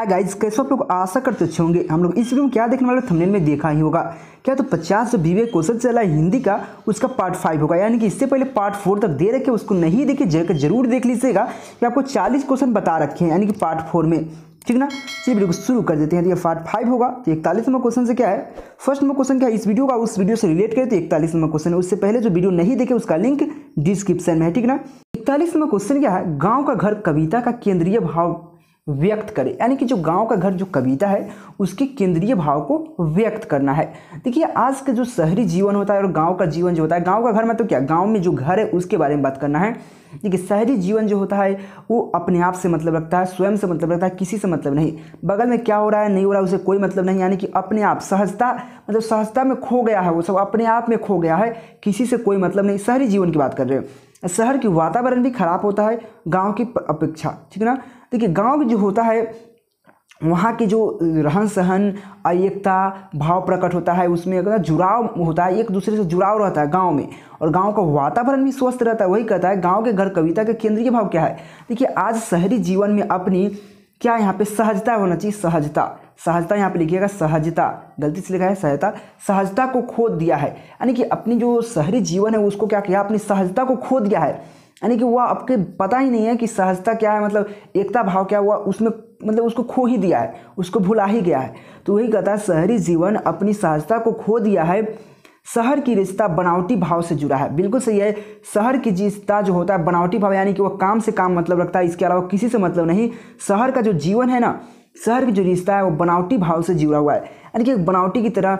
hi guys कैसे आप लोग आशा करते अच्छे होंगे हम लोग इस वीडियो में क्या देखने वाले थंबनेल में देखा ही होगा क्या तो 50 जो विवेक क्वेश्चन चला है हिंदी का उसका पार्ट फाइव होगा यानी कि इससे पहले पार्ट फोर तक दे रखे उसको नहीं देखे जाकर जरूर देख लीजिएगा कि आपको 40 क्वेश्चन बता रखे हैं यानी कि पार्ट फोर में ठीक ना चलिए वीडियो को शुरू कर देते हैं तो ये पार्ट फाइव होगा तो इकतालीस नंबर क्वेश्चन से क्या है फर्स्ट नंबर क्वेश्चन क्या है इस वीडियो का उस वीडियो से रिलेट करें तो इकतालीस नंबर क्वेश्चन है उससे पहले जो वीडियो नहीं देखे उसका लिंक डिस्क्रिप्शन में है ठीक ना इकतालीस नंबर क्वेश्चन क्या है गाँव का घर कविता का केंद्रीय भाव व्यक्त करे यानी कि जो गांव का घर जो कविता है उसके केंद्रीय भाव को व्यक्त करना है देखिए आज का जो शहरी जीवन होता है और गांव का जीवन जो होता है गांव का घर में मतलब तो क्या गांव में जो घर है उसके बारे में बात करना है देखिए शहरी जीवन जो होता है वो अपने आप से मतलब रखता है स्वयं से मतलब रखता है किसी से मतलब नहीं बगल में क्या हो रहा है नहीं हो रहा है उसे कोई मतलब नहीं यानी कि अपने आप सहजता मतलब सहजता में खो गया है वो सब अपने आप में खो गया है किसी से कोई मतलब नहीं शहरी जीवन की बात कर रहे हैं शहर की वातावरण भी खराब होता है गांव की अपेक्षा ठीक है ना देखिए गांव जो होता है वहाँ की जो रहन सहन एकता भाव प्रकट होता है उसमें अगर जुड़ाव होता है एक दूसरे से जुड़ाव रहता है गांव में और गांव का वातावरण भी स्वस्थ रहता है वही कहता है गांव के घर कविता के केंद्रीय भाव क्या है देखिए आज शहरी जीवन में अपनी क्या यहाँ पे सहजता होना चाहिए सहजता सहजता यहाँ पे लिखिएगा सहजता गलती से लिखा है सहजता सहजता को खो दिया है यानी कि अपनी जो शहरी जीवन है उसको क्या किया अपनी सहजता को खो दिया है यानी कि वह आपके पता ही नहीं है कि सहजता क्या है मतलब एकता भाव क्या हुआ उसमें मतलब उसको खो ही दिया है उसको भुला ही गया है तो वही कहता है शहरी जीवन अपनी सहजता को खो दिया है शहर की रिश्ता बनावटी भाव से जुड़ा है बिल्कुल सही है शहर की रिश्ता जो होता है बनावटी भाव यानी कि वह काम से काम मतलब रखता है इसके अलावा किसी से मतलब नहीं शहर का जो जीवन है ना शहर की जो रिश्ता है वो बनावटी भाव से जुड़ा हुआ है यानी कि बनावटी की तरह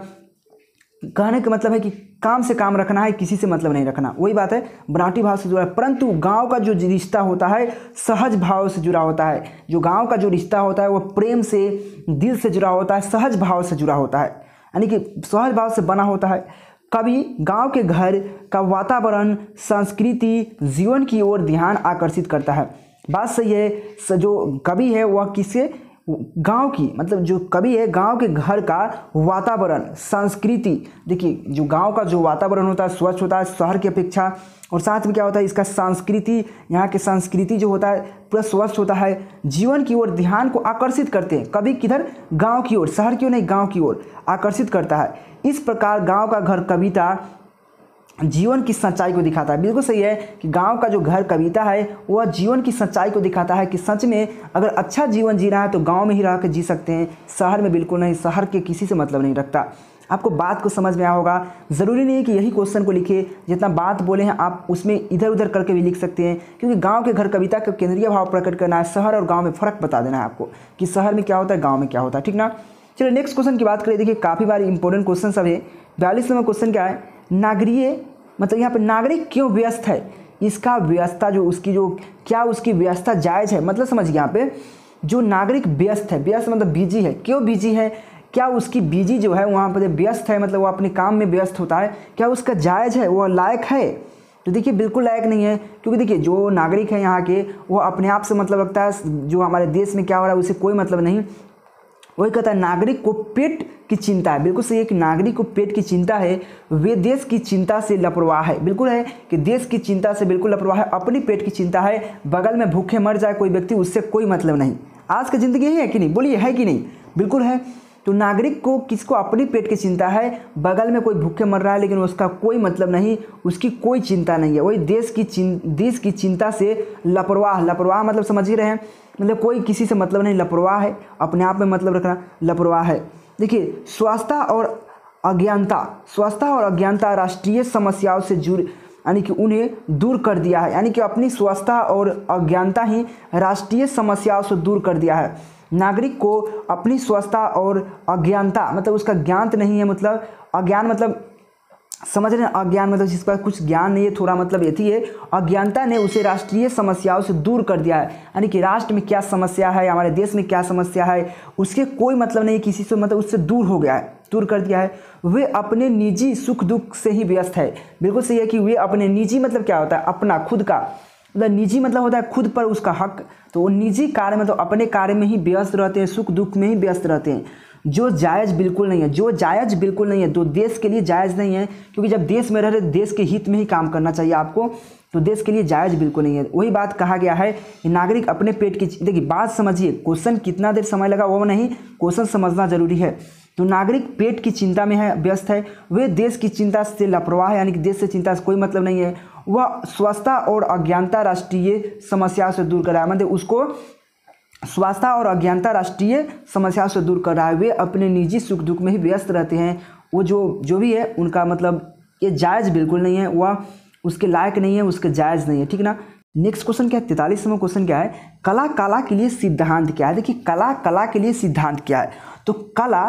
कहने का मतलब है कि काम से काम रखना है किसी से मतलब नहीं रखना वही बात है बनावटी भाव से जुड़ा है परंतु गांव का जो रिश्ता होता है सहज भाव से जुड़ा होता है जो गांव का जो रिश्ता होता है वह प्रेम से दिल से जुड़ा होता है सहज भाव से जुड़ा होता है यानी कि सहज भाव से बना होता है कभी गांव के घर का वातावरण संस्कृति जीवन की ओर ध्यान आकर्षित करता है बात सही है जो कवि है वह किसे गांव की मतलब जो कवि है गांव के घर का वातावरण संस्कृति देखिए जो गांव का जो वातावरण होता है स्वच्छ होता है शहर की अपेक्षा और साथ में क्या होता है इसका संस्कृति यहाँ के संस्कृति जो होता है पूरा स्वच्छ होता है जीवन की ओर ध्यान को आकर्षित करते हैं कभी किधर गांव की ओर शहर की ओर नहीं गांव की ओर आकर्षित करता है इस प्रकार गांव का घर कविता जीवन की सच्चाई को दिखाता है बिल्कुल सही है कि गांव का जो घर कविता है वह जीवन की सच्चाई को दिखाता है कि सच में अगर अच्छा जीवन जी रहा है तो गांव में ही रह कर जी सकते हैं शहर में बिल्कुल नहीं शहर के किसी से मतलब नहीं रखता आपको बात को समझ में आया होगा ज़रूरी नहीं है कि यही क्वेश्चन को लिखे जितना बात बोले हैं आप उसमें इधर उधर करके भी लिख सकते हैं क्योंकि गांव के घर कविता का केंद्रीय भाव प्रकट करना है शहर और गांव में फ़र्क बता देना है आपको कि शहर में क्या होता है गाँव में क्या होता है ठीक ना चलिए नेक्स्ट क्वेश्चन की बात करें देखिए काफ़ी बार इंपॉर्टेंट क्वेश्चन सब है बयालीस नंबर क्वेश्चन क्या है नागरीय मतलब यहाँ पर नागरिक क्यों व्यस्त है इसका व्यवस्था जो उसकी जो क्या उसकी व्यवस्था जायज़ है मतलब समझिए यहाँ पे जो नागरिक व्यस्त है व्यस्त मतलब बिजी है क्यों बिजी है क्या उसकी बिजी जो है वहाँ पर व्यस्त है मतलब वो अपने काम में व्यस्त होता है क्या उसका जायज़ है वह लायक है तो देखिए बिल्कुल लायक नहीं है क्योंकि देखिए जो नागरिक है यहाँ के वो अपने आप से मतलब रखता है जो हमारे देश में क्या हो रहा है उसे कोई मतलब नहीं वही कहता है नागरिक को पेट की चिंता है बिल्कुल सही है कि नागरिक को पेट की चिंता है वे देश की चिंता से लापरवाह है बिल्कुल है कि देश की चिंता से बिल्कुल लापरवाह है अपनी पेट की चिंता है बगल में भूखे मर जाए कोई व्यक्ति उससे कोई मतलब नहीं आज की ज़िंदगी है कि नहीं बोलिए है कि नहीं बिल्कुल है तो नागरिक को किसको अपनी पेट की चिंता है बगल में कोई भूखे मर रहा है लेकिन उसका कोई मतलब नहीं उसकी कोई चिंता नहीं है वही देश की चिं देश की चिंता से लापरवाह लापरवाह मतलब समझ ही रहे हैं मतलब कोई किसी से मतलब नहीं लापरवाह है अपने आप में मतलब रखना लापरवाह है देखिए स्वास्थ्य और अज्ञानता स्वास्थ्य और अज्ञानता राष्ट्रीय समस्याओं से जुड़ यानी कि उन्हें दूर कर दिया है यानी कि अपनी स्वास्थ्य और अज्ञानता ही राष्ट्रीय समस्याओं से दूर कर दिया है नागरिक को अपनी स्वच्छता और अज्ञानता मतलब उसका ज्ञान तो नहीं है मतलब अज्ञान मतलब समझ रहे हैं अज्ञान मतलब जिसका कुछ ज्ञान नहीं है थोड़ा मतलब यथी है अज्ञानता ने उसे राष्ट्रीय समस्याओं से दूर कर दिया है यानी कि राष्ट्र में क्या समस्या है हमारे देश में क्या समस्या है उसके कोई मतलब नहीं किसी से मतलब उससे दूर हो गया है दूर कर दिया है वे अपने निजी सुख दुख से ही व्यस्त है बिल्कुल सही है कि वे अपने निजी मतलब क्या होता है अपना खुद का मतलब निजी मतलब होता है खुद पर उसका हक तो वो निजी कार्य में तो अपने कार्य में ही व्यस्त रहते हैं सुख दुख में ही व्यस्त रहते हैं जो जायज़ बिल्कुल नहीं है जो जायज़ बिल्कुल नहीं है तो देश के लिए जायज़ नहीं है क्योंकि जब देश में रह रहे तो देश के हित में ही काम करना चाहिए आपको तो देश के लिए जायज़ बिल्कुल नहीं है वही बात कहा गया है कि नागरिक अपने पेट की देखिए बात समझिए क्वेश्चन कितना देर समय लगा वो नहीं क्वेश्चन समझना ज़रूरी है तो नागरिक पेट की चिंता में है व्यस्त है वे देश की चिंता से लापरवाह है यानी कि देश से चिंता से कोई मतलब नहीं है वह स्वस्थता और अज्ञानता राष्ट्रीय समस्या से दूर कराया मतलब उसको स्वास्थ्य और अज्ञानता राष्ट्रीय समस्या से दूर कराए हुए अपने निजी सुख दुख में ही व्यस्त रहते हैं वो जो जो भी है उनका मतलब ये जायज़ बिल्कुल नहीं है वह उसके लायक नहीं है उसके जायज़ नहीं है ठीक ना नेक्स्ट क्वेश्चन क्या है तैतालीसवा क्वेश्चन क्या है कला कला के लिए सिद्धांत क्या है देखिए कला कला के लिए सिद्धांत क्या है तो कला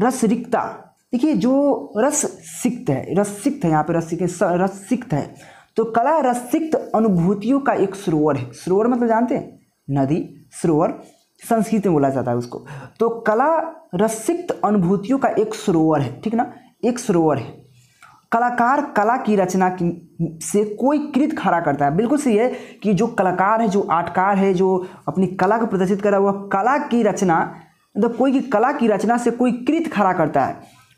रसरिक्ता देखिए जो रस सिक्त है रस सिक्त है यहाँ पे रस सिक्त रस सिक्त है तो कला रसिक्त अनुभूतियों का एक सरोवर है सरोवर मतलब जानते हैं नदी सरोवर संस्कृत में बोला जाता है उसको तो कला रसिक्त अनुभूतियों का एक सरोवर है ठीक ना एक सरोवर है कलाकार कला की रचना की से कोई कृत खड़ा करता है बिल्कुल सही है कि जो कलाकार है जो आर्टकार है जो अपनी कला को प्रदर्शित कर रहा है वह कला की रचना मतलब तो कोई की कला की रचना से कोई कृत खड़ा करता है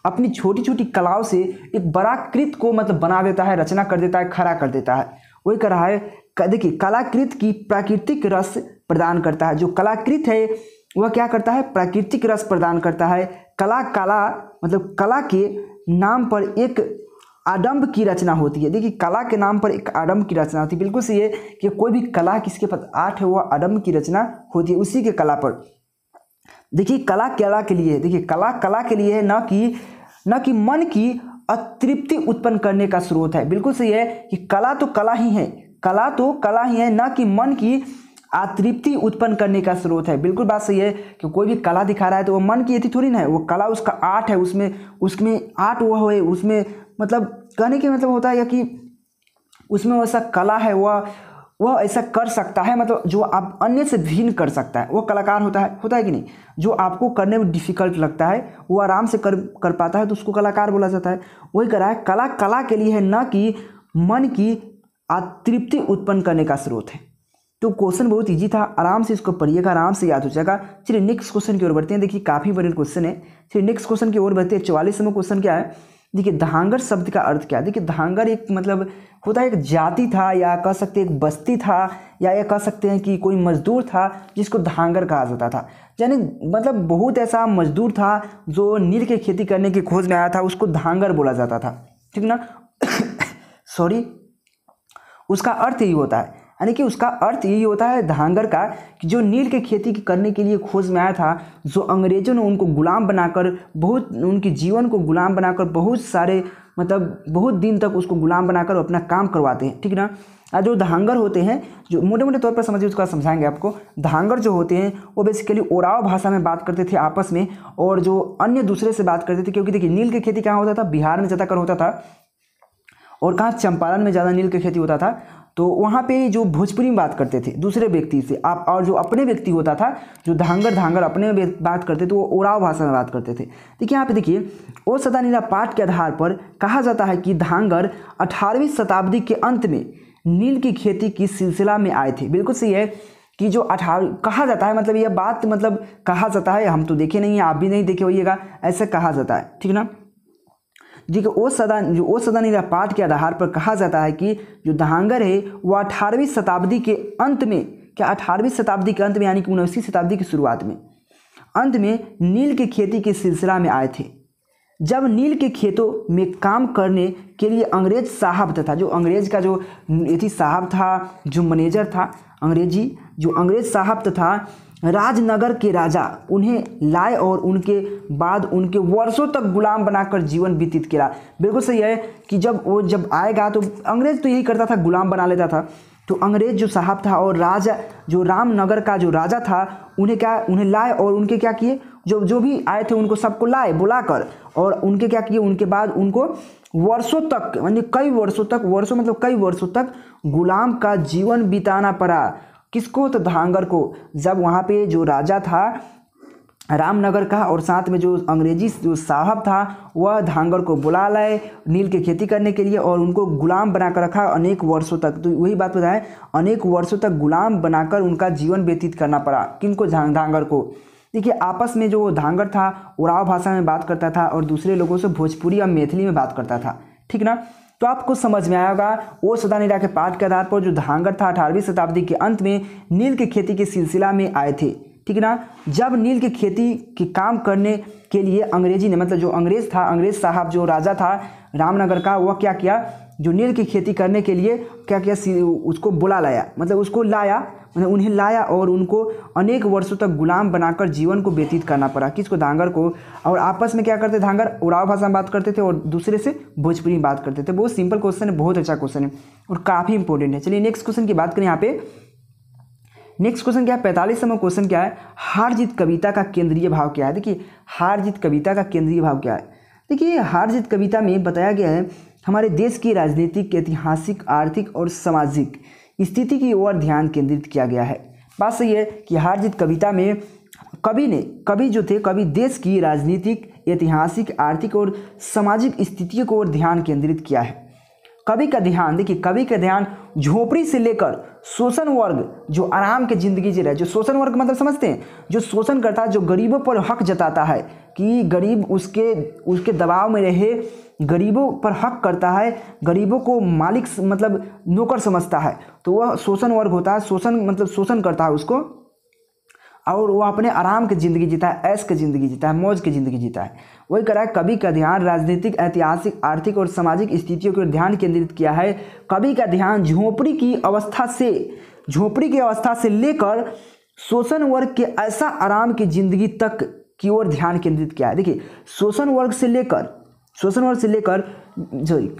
अपनी छोटी छोटी कलाओं से एक बड़ा कृत को मतलब बना देता है रचना कर देता है खड़ा कर देता है वही कर रहा है देखिए कलाकृत की प्राकृतिक रस प्रदान करता है जो कलाकृत है वह क्या करता है प्राकृतिक रस प्रदान करता है कला कला मतलब कला के नाम पर एक आडम्ब की रचना होती है देखिए कला के नाम पर एक आडम्ब की रचना होती है बिल्कुल सही है कि कोई भी कला किसके पास आठ है वह आडम्ब की रचना होती है उसी के कला पर देखिए कला कला के लिए देखिए कला कला के लिए है ना कि न कि मन की अतृप्ति उत्पन्न करने का स्रोत है बिल्कुल सही है कि कला तो कला ही है कला तो कला ही है न कि मन की अतृप्ति उत्पन्न करने का स्रोत है बिल्कुल बात सही है कि कोई भी कला दिखा रहा है तो वो मन की यथि थोड़ी ना है वो कला उसका आर्ट है उसमें उसमें आर्ट वह हो उसमें मतलब कहने के मतलब होता है कि उसमें वैसा कला है वह वह ऐसा कर सकता है मतलब जो आप अन्य से भिन्न कर सकता है वह कलाकार होता है होता है कि नहीं जो आपको करने में डिफिकल्ट लगता है वो आराम से कर कर पाता है तो उसको कलाकार बोला जाता है वही कह रहा है कला कला के लिए है न कि मन की अतृप्ति उत्पन्न करने का स्रोत है तो क्वेश्चन बहुत ईजी था आराम से इसको पढ़िएगा आराम से याद हो जाएगा चलिए नेक्स्ट क्वेश्चन की ओर बढ़ते हैं देखिए काफ़ी बड़े क्वेश्चन है चलिए नेक्स्ट क्वेश्चन की ओर बढ़ते हैं चौवालीस नंबर क्वेश्चन क्या है देखिए धांगर शब्द का अर्थ क्या है देखिए धांगर एक मतलब होता है एक जाति था या कह सकते एक बस्ती था या ये कह सकते हैं कि कोई मजदूर था जिसको धांगर कहा जाता था यानी मतलब बहुत ऐसा मजदूर था जो नील की खेती करने की खोज में आया था उसको धांगर बोला जाता था ठीक ना सॉरी उसका अर्थ यही होता है यानी कि उसका अर्थ यही होता है धांगर का कि जो नील की खेती करने के लिए खोज में आया था जो अंग्रेजों ने उनको गुलाम बनाकर बहुत उनके जीवन को गुलाम बनाकर बहुत सारे मतलब बहुत दिन तक उसको गुलाम बनाकर अपना काम करवाते हैं ठीक ना आज जो धांगर होते हैं जो मोटे मोटे तौर पर समझिए उसका समझाएंगे आपको धांगर जो होते हैं वो बेसिकली ओराव भाषा में बात करते थे आपस में और जो अन्य दूसरे से बात करते थे क्योंकि देखिए नील की खेती कहाँ होता था बिहार में ज़्यादा कर होता था और कहाँ चंपारण में ज़्यादा नील की खेती होता था तो वहाँ पे जो भोजपुरी में बात करते थे दूसरे व्यक्ति से आप और जो अपने व्यक्ति होता था जो धांगर धांगर अपने में बात करते थे तो वो ओराव भाषा में बात करते थे देखिए यहाँ पे देखिए ओ सदानीला पाठ के आधार पर कहा जाता है कि धांगर अठारहवीं शताब्दी के अंत में नील की खेती की सिलसिला में आए थे बिल्कुल सही है कि जो अठारह कहा जाता है मतलब यह बात मतलब कहा जाता है हम तो देखे नहीं हैं आप भी नहीं देखे होइएगा ऐसा कहा जाता है ठीक ना जी के ओ सदन जो ओ सदन पाठ के आधार पर कहा जाता है कि जो दहांगर है वो अठारहवीं शताब्दी के अंत में क्या अठारहवीं शताब्दी के अंत में यानी कि उन्नीसवीं शताब्दी की शुरुआत में अंत में नील की खेती के सिलसिला में आए थे जब नील के खेतों में काम करने के लिए अंग्रेज साहब तथा जो अंग्रेज का जो यथी साहब था जो मैनेजर था अंग्रेजी जो अंग्रेज साहब तथा राजनगर के राजा उन्हें लाए और उनके बाद उनके वर्षों तक गुलाम बनाकर जीवन व्यतीत किया बिल्कुल सही है कि जब वो जब आएगा तो अंग्रेज तो यही करता था गुलाम बना लेता था तो अंग्रेज जो साहब था और राजा जो रामनगर का जो राजा था उन्हें क्या उन्हें लाए और उनके क्या किए जो जो भी आए थे उनको सबको लाए बुलाकर और उनके क्या किए उनके बाद उनको वर्षों तक यानी कई वर्षों तक वर्षों मतलब कई वर्षों तक गुलाम का जीवन बिताना पड़ा किसको तो धांगर को जब वहाँ पे जो राजा था रामनगर का और साथ में जो अंग्रेजी जो साहब था वह धांगर को बुला लाए नील की खेती करने के लिए और उनको गुलाम बनाकर रखा अनेक वर्षों तक तो वही बात बताएं अनेक वर्षों तक गुलाम बनाकर उनका जीवन व्यतीत करना पड़ा किनको धांगर को देखिए आपस में जो धांगर था उड़ाव भाषा में बात करता था और दूसरे लोगों से भोजपुरी या मैथिली में बात करता था ठीक ना तो आपको समझ में आया होगा वो निरा के पाठ के आधार पर जो धांगड़ था अठारहवीं शताब्दी के अंत में नील की खेती के सिलसिला में आए थे ठीक है ना जब नील की खेती के काम करने के लिए अंग्रेजी ने मतलब जो अंग्रेज था अंग्रेज साहब जो राजा था रामनगर का वह क्या किया जो नील की खेती करने के लिए क्या किया उसको बुला लाया मतलब उसको लाया उन्हें उन्हें लाया और उनको अनेक वर्षों तक गुलाम बनाकर जीवन को व्यतीत करना पड़ा किसको धांगर को और आपस में क्या करते धांगर उड़ाव भाषा में बात करते थे और दूसरे से भोजपुरी में बात करते थे बहुत सिंपल क्वेश्चन है बहुत अच्छा क्वेश्चन है और काफ़ी इंपॉर्टेंट है चलिए नेक्स्ट क्वेश्चन की बात करें यहाँ पे नेक्स्ट क्वेश्चन क्या है पैंतालीस नंबर क्वेश्चन क्या है हार जीत कविता का केंद्रीय भाव क्या है देखिए हार जीत कविता का केंद्रीय भाव क्या है देखिए हार जीत कविता में बताया गया है हमारे देश की राजनीतिक ऐतिहासिक आर्थिक और सामाजिक स्थिति की ओर ध्यान केंद्रित किया गया है बात सही है कि हार जीत कविता में कवि ने कवि जो थे कवि देश की राजनीतिक ऐतिहासिक आर्थिक और सामाजिक स्थितियों को ध्यान केंद्रित किया है कवि का ध्यान देखिए कवि का ध्यान झोपड़ी से लेकर शोषण वर्ग जो आराम के ज़िंदगी जी रहे जो शोषण वर्ग मतलब समझते हैं जो शोषण करता है जो गरीबों पर हक जताता है कि गरीब उसके उसके दबाव में रहे गरीबों पर हक करता है गरीबों को मालिक मतलब नौकर समझता है तो वह शोषण वर्ग होता है शोषण मतलब शोषण करता है उसको और वो अपने आराम की ज़िंदगी जीता है ऐश की ज़िंदगी जीता है मौज की ज़िंदगी जीता है वही कह रहा है कवि का ध्यान राजनीतिक ऐतिहासिक आर्थिक और सामाजिक स्थितियों की ओर ध्यान केंद्रित किया है कवि का ध्यान झोपड़ी की अवस्था से झोपड़ी की अवस्था से लेकर शोषण वर्ग के ऐसा आराम की जिंदगी तक की ओर ध्यान केंद्रित किया है देखिए शोषण वर्ग से लेकर शोषण वर्ग से लेकर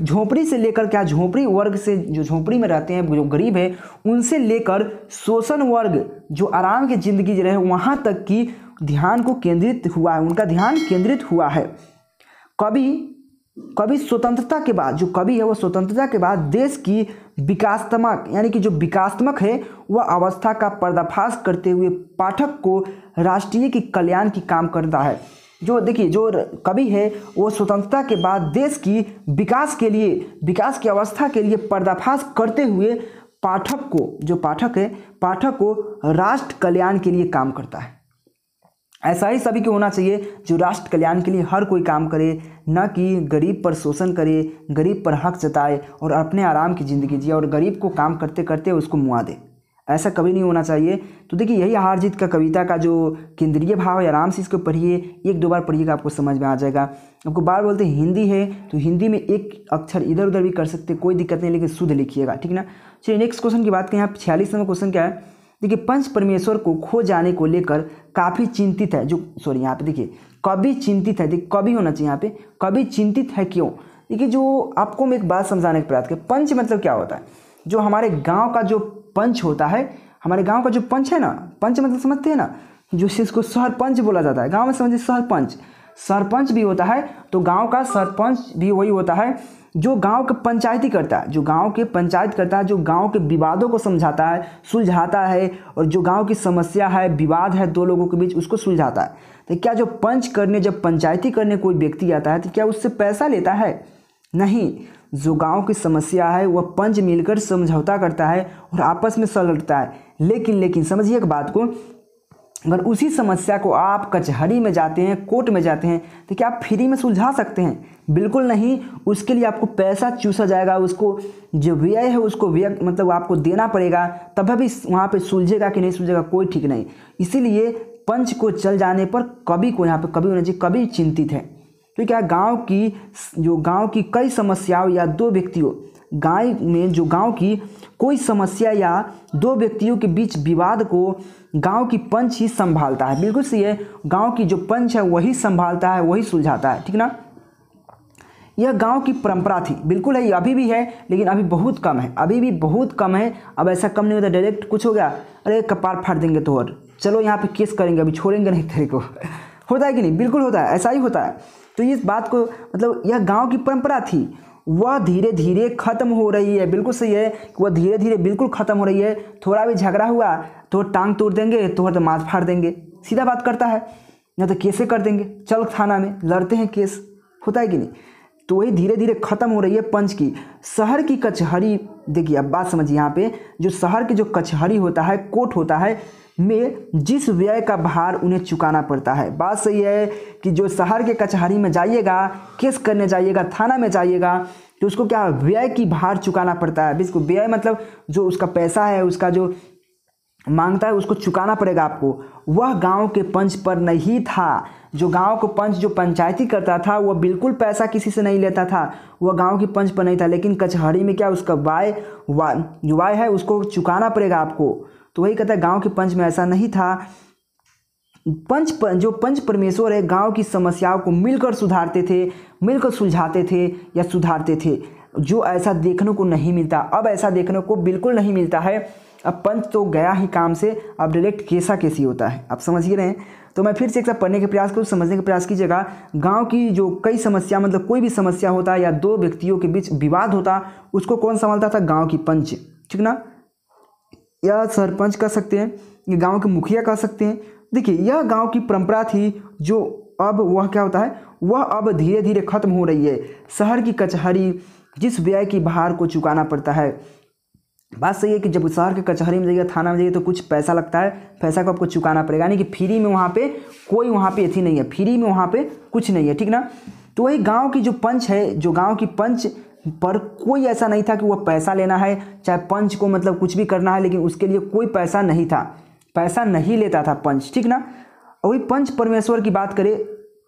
झोंपड़ी से लेकर क्या झोंपड़ी वर्ग से जो झोंपड़ी में रहते हैं जो गरीब है उनसे लेकर शोषण वर्ग जो आराम की जिंदगी जी रहे वहाँ तक की ध्यान को केंद्रित हुआ है उनका ध्यान केंद्रित हुआ है कवि कवि स्वतंत्रता के बाद जो कवि है वह स्वतंत्रता के बाद देश की विकासत्मक यानी कि जो विकासत्मक है वह अवस्था का पर्दाफाश करते हुए पाठक को राष्ट्रीय की कल्याण की काम करता है जो देखिए जो कवि है वो स्वतंत्रता के बाद देश की विकास के लिए विकास की अवस्था के लिए पर्दाफाश करते हुए पाठक को जो पाठक है पाठक को राष्ट्र कल्याण के लिए काम करता है ऐसा ही सभी को होना चाहिए जो राष्ट्र कल्याण के लिए हर कोई काम करे न कि गरीब पर शोषण करे गरीब पर हक जताए और अपने आराम की ज़िंदगी जिए और गरीब को काम करते करते उसको मुआ दे ऐसा कभी नहीं होना चाहिए तो देखिए यही हार जीत का कविता का जो केंद्रीय भाव है आराम से इसको पढ़िए एक दो बार पढ़िएगा आपको समझ में आ जाएगा आपको बार बोलते हैं हिंदी है तो हिंदी में एक अक्षर इधर उधर भी कर सकते कोई दिक्कत नहीं लेकिन शुद्ध लिखिएगा ठीक ना चलिए नेक्स्ट क्वेश्चन की बात करें आप छियालीस नंबर क्वेश्चन क्या है देखिए पंच परमेश्वर को खो जाने को लेकर काफ़ी चिंतित है जो सॉरी यहाँ पे देखिए कभी चिंतित है देखिए कभी होना चाहिए यहाँ पे कभी चिंतित है क्यों देखिए जो आपको मैं एक बात समझाने का प्रयास करें पंच मतलब क्या होता है जो हमारे गांव का जो पंच होता है हमारे गांव का जो पंच है ना पंच मतलब समझते हैं ना जो को सरपंच बोला जाता है गांव में समझिए सरपंच सरपंच भी होता है तो गांव का सरपंच भी वही होता है जो गांव के पंचायती करता है जो गांव के पंचायत करता है जो गांव के विवादों को समझाता है सुलझाता है और जो गांव की समस्या है विवाद है दो लोगों के बीच उसको सुलझाता है तो क्या जो पंच करने जब पंचायती करने कोई व्यक्ति आता है तो क्या उससे पैसा लेता है नहीं जो गांव की समस्या है वह पंच मिलकर समझौता करता है और आपस में सलटता है लेकिन लेकिन समझिए एक बात को अगर उसी समस्या को आप कचहरी में जाते हैं कोर्ट में जाते हैं तो क्या आप फ्री में सुलझा सकते हैं बिल्कुल नहीं उसके लिए आपको पैसा चूसा जाएगा उसको जो व्यय है उसको व्यय मतलब आपको देना पड़ेगा तब भी वहाँ पे सुलझेगा कि नहीं सुलझेगा कोई ठीक नहीं इसीलिए पंच को चल जाने पर कभी को यहाँ पर कभी होना चाहिए कभी चिंतित है तो क्या गांव की जो गांव की कई समस्याओं या दो व्यक्तियों गाय में जो गांव की कोई समस्या या दो व्यक्तियों के बीच विवाद को गांव की पंच ही संभालता है बिल्कुल सही है गांव की जो पंच है वही संभालता है वही सुलझाता है ठीक ना यह गांव की परंपरा थी बिल्कुल है ये अभी भी है लेकिन अभी बहुत कम है अभी भी बहुत कम है अब ऐसा कम नहीं होता डायरेक्ट कुछ हो गया अरे कपार फाड़ देंगे तो और चलो यहाँ पे केस करेंगे अभी छोड़ेंगे नहीं तेरे को होता है कि नहीं बिल्कुल होता है ऐसा ही होता है तो इस बात को मतलब यह गाँव की परंपरा थी वह धीरे धीरे खत्म हो रही है बिल्कुल सही है कि वह धीरे धीरे बिल्कुल खत्म हो रही है थोड़ा भी झगड़ा हुआ तो टांग तोड़ देंगे तो तो माथ फाड़ देंगे सीधा बात करता है या तो केसे कर देंगे चल थाना में लड़ते हैं केस होता है कि नहीं तो वही धीरे धीरे ख़त्म हो रही है पंच की शहर की कचहरी देखिए अब बात समझिए यहाँ पे जो शहर की जो कचहरी होता है कोर्ट होता है में जिस व्यय का भार उन्हें चुकाना पड़ता है बात सही है कि जो शहर के कचहरी में जाइएगा केस करने जाइएगा थाना में जाइएगा तो उसको क्या व्यय की भार चुकाना पड़ता है इसको व्यय मतलब जो उसका पैसा है उसका जो मांगता है उसको चुकाना पड़ेगा आपको वह गांव के पंच पर नहीं था जो गांव को पंच जो पंचायती करता था वह बिल्कुल पैसा किसी से नहीं लेता था वह गांव की पंच पर नहीं था लेकिन कचहरी में क्या उसका वाय वाय है उसको चुकाना पड़ेगा आपको तो वही कहता है गांव के पंच में ऐसा नहीं था पंच पर, जो पंच परमेश्वर है गांव की समस्याओं को मिलकर सुधारते थे मिलकर सुलझाते थे या सुधारते थे जो ऐसा देखने को नहीं मिलता अब ऐसा देखने को बिल्कुल नहीं मिलता है अब पंच तो गया ही काम से अब डायरेक्ट कैसा कैसी होता है आप समझ ही रहे हैं तो मैं फिर से एक साथ पढ़ने के प्रयास करूँ समझने के प्रयास कीजिएगा गांव की जो कई समस्या मतलब कोई भी समस्या होता या दो व्यक्तियों के बीच विवाद होता उसको कौन संभालता था गाँव की पंच ठीक ना या सरपंच कह सकते हैं या गाँव के मुखिया कह सकते हैं देखिए यह गाँव की परंपरा थी जो अब वह क्या होता है वह अब धीरे धीरे खत्म हो रही है शहर की कचहरी जिस व्यय की बाहर को चुकाना पड़ता है बात सही है कि जब शहर के कचहरी में जाइए थाना में जाइए तो कुछ पैसा लगता है पैसा को आपको चुकाना पड़ेगा यानी कि फ्री में वहाँ पे कोई वहाँ पे अथी नहीं है फ्री में वहाँ पे कुछ नहीं है ठीक ना तो वही गांव की जो पंच है जो गांव की पंच पर कोई ऐसा नहीं था कि वह पैसा लेना है चाहे पंच को मतलब कुछ भी करना है लेकिन उसके लिए कोई पैसा नहीं था पैसा नहीं लेता था पंच ठीक ना वही पंच परमेश्वर की बात करें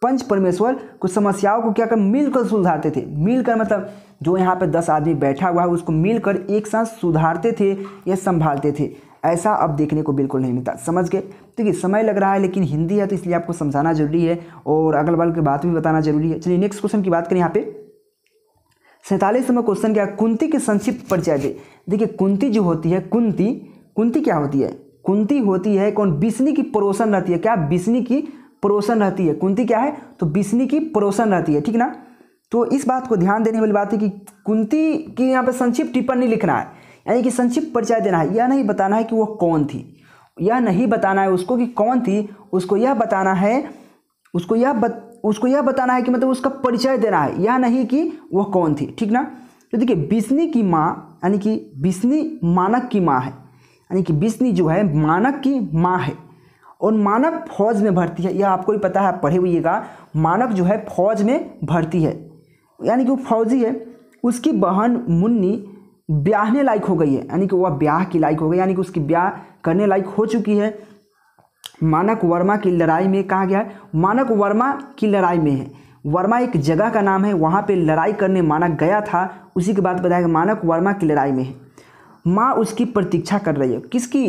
पंच परमेश्वर कुछ समस्याओं को क्या कर मिलकर सुधारते थे मिलकर मतलब जो यहाँ पे दस आदमी बैठा हुआ है उसको मिलकर एक साथ सुधारते थे या संभालते थे ऐसा अब देखने को बिल्कुल नहीं मिलता समझ गए देखिए समय लग रहा है लेकिन हिंदी है तो इसलिए आपको समझाना जरूरी है और अगल बगल की बात भी बताना जरूरी है चलिए नेक्स्ट क्वेश्चन की बात करें यहाँ पर सैंतालीस नंबर क्वेश्चन क्या कुंती के संक्षिप्त परिचय दे देखिए कुंती जो होती है कुंती कुंती क्या होती है कुंती होती है कौन बिस्नी की परोसन रहती है क्या बिस्नी की परोसन रहती है कुंती क्या है तो बिस्नी की परोसन रहती है ठीक ना तो इस बात को ध्यान देने वाली बात है कि कुंती की यहाँ पर संक्षिप्त टिप्पणी लिखना है यानी कि संक्षिप्त परिचय देना है यह नहीं बताना है कि वह कौन थी यह नहीं बताना है उसको कि कौन थी उसको यह बताना है उसको यह बत, उसको यह बताना है कि मतलब उसका परिचय देना है यह नहीं कि वह कौन थी ठीक ना तो देखिए बिस्नी की माँ यानी कि बिस्नी मानक की माँ है यानी कि बिस्नी जो है मानक की माँ है और मानक फौज में भर्ती है यह आपको भी पता है पढ़े हुईगा मानक जो है फौज में भर्ती है यानी कि वो फौजी है उसकी बहन मुन्नी ब्याहने लायक हो गई है यानी कि वह ब्याह की लायक हो गई यानी कि उसकी ब्याह करने लायक हो चुकी है मानक वर्मा की लड़ाई में कहा गया है मानक वर्मा की लड़ाई में है वर्मा एक जगह का नाम है वहाँ पे लड़ाई करने मानक गया था उसी के बाद बताया गया मानक वर्मा की लड़ाई में है माँ उसकी प्रतीक्षा कर रही है किसकी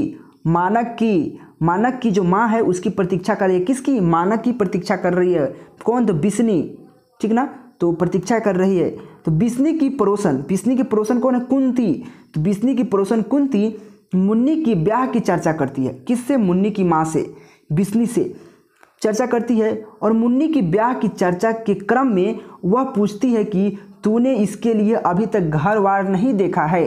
मानक की मानक की जो माँ है उसकी प्रतीक्षा कर रही है किसकी मानक की प्रतीक्षा कर रही है कौन तो बिस्नी ठीक ना तो प्रतीक्षा कर रही है तो बिस्नी की पड़ोसन बिस्नी की पड़ोसन कौन है कुंती तो बिस्नी की पड़ोसन कुंती मुन्नी की ब्याह की चर्चा करती है किससे मुन्नी की माँ से बिस्नी से चर्चा करती है और मुन्नी की ब्याह की चर्चा के क्रम में वह पूछती है कि तूने इसके लिए अभी तक घर वार नहीं देखा है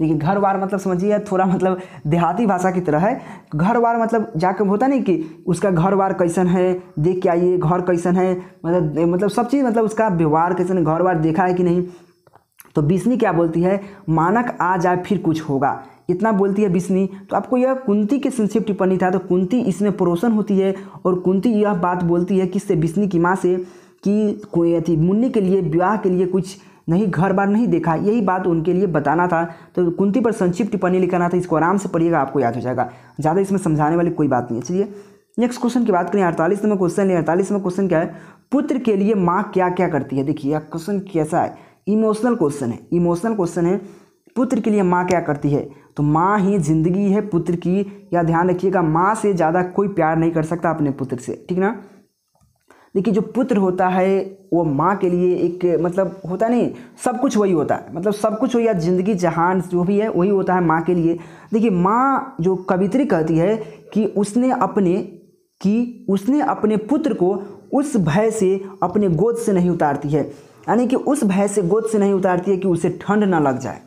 लेकिन घर वार मतलब समझिए थोड़ा मतलब देहाती भाषा की तरह है घर वार मतलब जाकर होता नहीं कि उसका घर वार कैसन है देख के आइए घर कैसन है मतलब मतलब सब चीज़ मतलब उसका व्यवहार कैसन है घर वार देखा है कि नहीं तो बिस्नी क्या बोलती है मानक आ जाए फिर कुछ होगा इतना बोलती है बिस्नी तो आपको यह कुंती के संक्षिप्त टिप्पणी था तो कुंती इसमें प्रोशन होती है और कुंती यह बात बोलती है किससे बिस्नी की माँ से कि कोई अति मुन्नी के लिए विवाह के लिए कुछ नहीं घर बार नहीं देखा यही बात उनके लिए बताना था तो कुंती पर संक्षिप्त टिप्पणी लिखाना था इसको आराम से पढ़िएगा आपको याद हो जाएगा ज़्यादा इसमें समझाने वाली कोई बात नहीं है चलिए नेक्स्ट क्वेश्चन की बात करें अड़तालीस नंबर क्वेश्चन है अड़तालीस नंबर क्वेश्चन क्या है पुत्र के लिए माँ क्या क्या करती है देखिए यह क्वेश्चन कैसा है इमोशनल क्वेश्चन है इमोशनल क्वेश्चन है पुत्र के लिए माँ क्या करती है तो माँ ही जिंदगी है पुत्र की या ध्यान रखिएगा माँ से ज़्यादा कोई प्यार नहीं कर सकता अपने पुत्र से ठीक ना देखिए जो पुत्र होता है वो माँ के लिए एक मतलब होता नहीं सब कुछ वही होता है मतलब सब कुछ वही या ज़िंदगी जहान जो भी है वही होता है माँ के लिए देखिए माँ जो कवित्री कहती है कि उसने अपने कि उसने अपने पुत्र को उस भय से अपने गोद से नहीं उतारती है यानी कि उस भय से गोद से नहीं उतारती है कि उसे ठंड ना लग जाए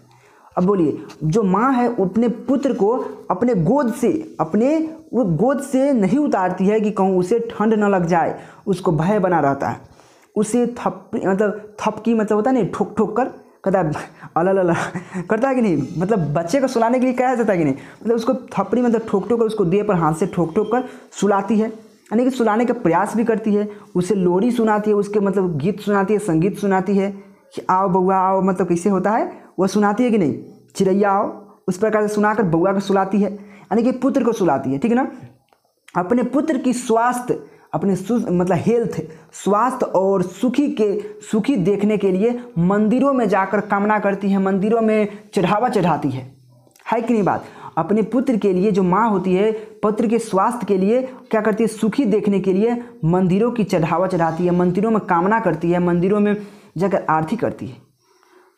अब बोलिए जो माँ है अपने पुत्र को अपने गोद से अपने वो गोद से नहीं उतारती है कि कहूँ उसे ठंड न लग जाए उसको भय बना रहता है उसे थप मतलब थपकी मतलब होता है नहीं ठोक ठोक कर कहता है अलग अलग करता है कि नहीं मतलब बच्चे को सुलाने के लिए कहा जाता है कि नहीं मतलब उसको थपड़ी मतलब ठोक ठोक कर उसको देह पर हाथ से ठोक ठोक कर सुलाती है यानी कि सुलाने का प्रयास भी करती है उसे लोरी सुनाती है उसके मतलब गीत सुनाती है संगीत सुनाती है कि आओ बउआ आओ मतलब कैसे होता है वह सुनाती है कि नहीं चिड़ैया आओ उस प्रकार से सुनाकर बउआ को सुलाती है यानी कि पुत्र को सुलाती है ठीक है ना अपने पुत्र की स्वास्थ्य अपने मतलब हेल्थ स्वास्थ्य और सुखी के सुखी देखने के लिए मंदिरों में जाकर कामना करती है मंदिरों में चढ़ावा चढ़ाती है है कि नहीं बात अपने पुत्र के लिए जो माँ होती है पुत्र के स्वास्थ्य के लिए क्या करती है सुखी देखने के लिए मंदिरों की चढ़ावा चढ़ाती है मंदिरों में कामना करती है मंदिरों में जाकर आरती करती है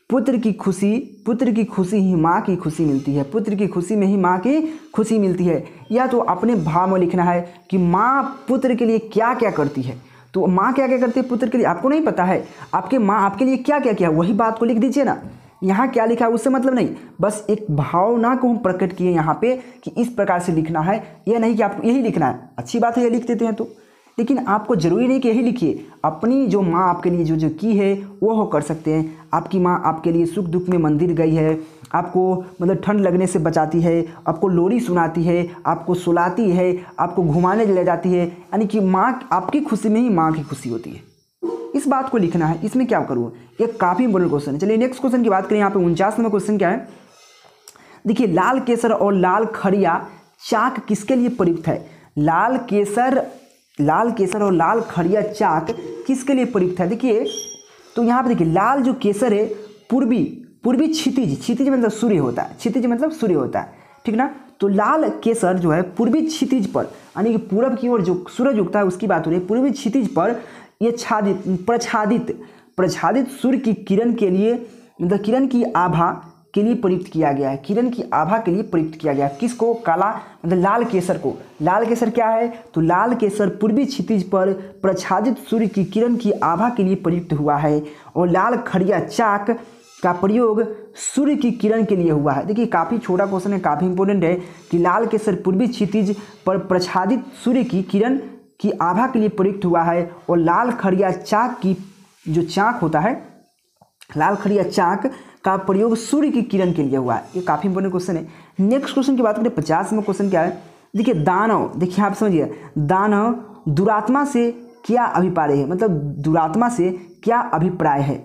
पुत्र की खुशी पुत्र की खुशी ही माँ की खुशी मिलती है पुत्र की खुशी में ही माँ की खुशी मिलती है या तो अपने भाव में लिखना है कि माँ पुत्र के लिए क्या क्या करती है तो माँ क्या क्या करती है पुत्र के लिए आपको नहीं पता है आपके माँ आपके लिए क्या क्या किया वही बात को लिख दीजिए ना यहाँ क्या लिखा है उससे मतलब नहीं बस एक भावना को हम प्रकट किए यहाँ पे कि इस प्रकार से लिखना है यह नहीं कि आपको यही लिखना है अच्छी बात है ये लिख देते हैं तो लेकिन आपको ज़रूरी नहीं कि यही लिखिए अपनी जो माँ आपके लिए जो जो की है वो हो कर सकते हैं आपकी माँ आपके लिए सुख दुख में मंदिर गई है आपको मतलब ठंड लगने से बचाती है आपको लोरी सुनाती है आपको सुलाती है आपको घुमाने ले जाती है यानी कि माँ आपकी खुशी में ही माँ की खुशी होती है इस बात को लिखना है इसमें क्या करूँ ये काफ़ी इंपॉर्टेंट क्वेश्चन है चलिए नेक्स्ट क्वेश्चन की बात करें यहाँ पे उनचास नंबर क्वेश्चन क्या है देखिए लाल केसर और लाल खड़िया चाक किसके लिए प्रयुक्त है लाल केसर लाल केसर और लाल खड़िया चाक किसके लिए प्रयुक्त है देखिए तो यहाँ पे देखिए लाल जो केसर है पूर्वी पूर्वी क्षितिज क्षितिज मतलब सूर्य होता है क्षितिज मतलब सूर्य होता है ठीक ना तो लाल केसर जो है पूर्वी क्षितिज पर यानी कि पूरब की ओर जो सूरज उगता है उसकी बात हो रही है पूर्वी क्षितिज पर ये छादित प्रच्छादित प्रछादित सूर्य की किरण के लिए मतलब किरण की आभा के लिए प्रयुक्त किया गया है किरण की आभा के लिए प्रयुक्त किया गया है किसको काला मतलब लाल केसर को लाल केसर क्या है तो लाल केसर पूर्वी क्षितिज पर प्रछादित सूर्य की किरण की आभा के लिए प्रयुक्त हुआ है और लाल खड़िया चाक का प्रयोग सूर्य की किरण के लिए हुआ है देखिए काफ़ी छोटा क्वेश्चन है काफ़ी इंपॉर्टेंट है कि लाल केसर पूर्वी क्षितिज पर प्रछादित सूर्य की किरण की आभा के लिए प्रयुक्त हुआ है और लाल खड़िया चाक की जो चाक होता है लाल खड़िया चाक का प्रयोग सूर्य की किरण के लिए हुआ है ये काफ़ी इंपोर्टेंट क्वेश्चन है नेक्स्ट क्वेश्चन की बात करें पचास में क्वेश्चन क्या है देखिए दानव देखिए आप समझिए दानव दुरात्मा से क्या अभिप्राय है मतलब दुरात्मा से क्या अभिप्राय है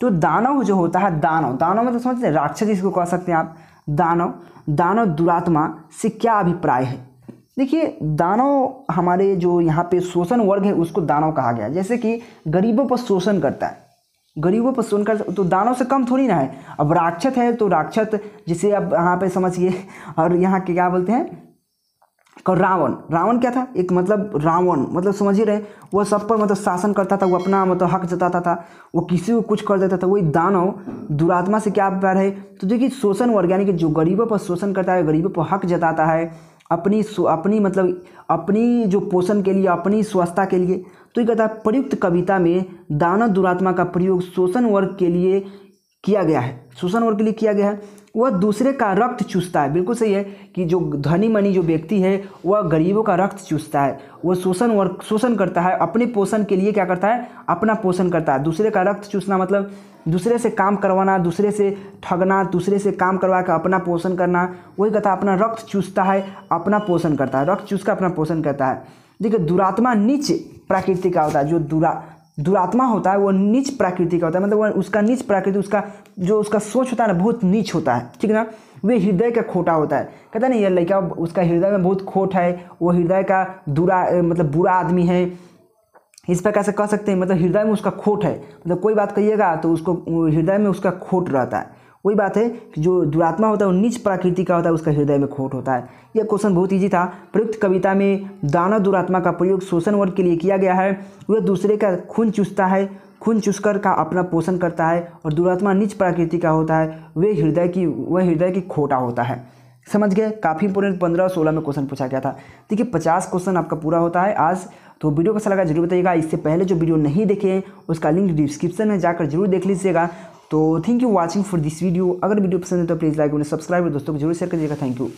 तो दानव जो होता है दानव दानव मतलब समझते हैं राक्षस जिसको कह सकते हैं आप दानव दानव दुरात्मा से क्या अभिप्राय है देखिए दानव हमारे जो यहाँ पे शोषण वर्ग है उसको दानव कहा गया जैसे कि गरीबों पर शोषण करता है गरीबों पर सुनकर तो दानों से कम थोड़ी ना है अब राक्षत है तो राक्षत जिसे अब यहाँ पे समझिए और यहाँ के क्या बोलते हैं रावण रावण क्या था एक मतलब रावण मतलब समझ ही रहे वह सब पर मतलब शासन करता था वो अपना मतलब हक जताता था वो किसी को कुछ कर देता था वही दानव दुरात्मा से क्या प्यार है तो देखिए शोषण वर्ग यानी कि जो गरीबों पर शोषण करता है गरीबों पर हक जताता है अपनी अपनी मतलब अपनी जो पोषण के लिए अपनी स्वस्थता के लिए तो कहता है प्रयुक्त कविता में दानव दुरात्मा का प्रयोग शोषण वर्ग के लिए किया गया है शोषण वर्ग के लिए किया गया है वह दूसरे का रक्त चूसता है बिल्कुल सही है कि जो धनी मनी जो व्यक्ति है वह गरीबों का रक्त चूसता है वह शोषण वर्ग शोषण करता है अपने पोषण के लिए क्या करता है अपना पोषण करता है दूसरे का रक्त चूसना मतलब दूसरे से काम करवाना दूसरे से ठगना दूसरे से काम करवा कर अपना पोषण करना वही कहता है अपना रक्त चूसता है अपना पोषण करता है रक्त चूस कर अपना पोषण करता है देखिए दुरात्मा नीच प्राकृतिक का होता है जो दुरा दुरात्मा होता है वो नीच प्राकृति का होता है मतलब वो उसका नीच प्राकृति उसका जो उसका सोच होता है ना बहुत नीच होता है ठीक है ना वे हृदय का खोटा होता है कहता है ना ये लड़का उसका हृदय में बहुत खोट है वो हृदय का दुरा मतलब बुरा आदमी है इस प्रकार से कह सकते हैं मतलब हृदय में उसका खोट है मतलब कोई बात कहिएगा तो उसको हृदय में उसका खोट रहता है वही बात है कि जो दुरात्मा होता है वो निज प्राकृति का होता है उसका हृदय में खोट होता है यह क्वेश्चन बहुत ईजी था प्रयुक्त कविता में दानव दुरात्मा का प्रयोग शोषण वर्ग के लिए किया गया है वह दूसरे का खून चूसता है खून चूसकर का अपना पोषण करता है और दुरात्मा निज प्रकृति का होता है वे हृदय की वह हृदय की खोटा होता है समझ गए काफ़ी इंपोर्टेंट पंद्रह और सोलह में क्वेश्चन पूछा गया था देखिए पचास क्वेश्चन आपका पूरा होता है आज तो वीडियो कैसा लगा जरूर बताइएगा इससे पहले जो वीडियो नहीं देखे हैं उसका लिंक डिस्क्रिप्शन में जाकर जरूर देख लीजिएगा तो thank you watching for this video अगर वीडियो पसंद है तो प्लीज़ लाइक उन्हें सब्सक्राइब और दोस्तों को जरूर शेयर करिएगा थैंक यू